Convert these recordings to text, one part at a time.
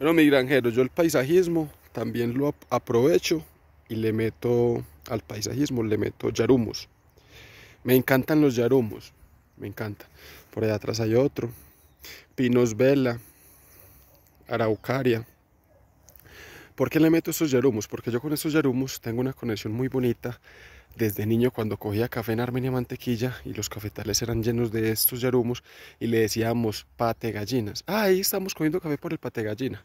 Bueno, mi granjero, yo el paisajismo también lo aprovecho y le meto al paisajismo, le meto yarumos. Me encantan los yarumos, me encantan. Por allá atrás hay otro. Pinos Vela, Araucaria. ¿Por qué le meto esos yarumos? Porque yo con esos yarumos tengo una conexión muy bonita desde niño cuando cogía café en Armenia Mantequilla y los cafetales eran llenos de estos yarumos y le decíamos pate gallinas. Ah, ahí estamos cogiendo café por el pate gallina.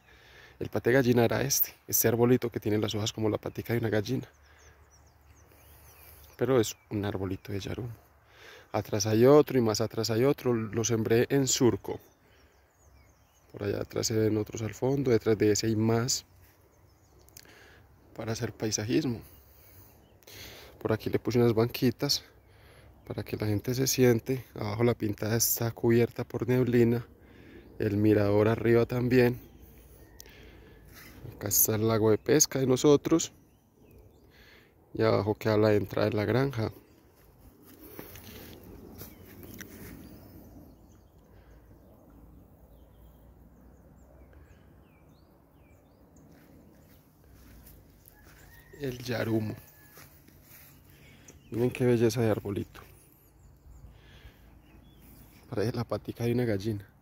El pate gallina era este, este arbolito que tiene las hojas como la patica de una gallina. Pero es un arbolito de yarumo. Atrás hay otro y más atrás hay otro. Lo sembré en surco. Por allá atrás se ven otros al fondo, detrás de ese hay más para hacer paisajismo. Por aquí le puse unas banquitas para que la gente se siente. Abajo la pintada está cubierta por neblina. El mirador arriba también. Acá está el lago de pesca de nosotros. Y abajo queda la entrada de la granja. El Yarumo. Miren qué belleza de arbolito. Parece la patica de una gallina.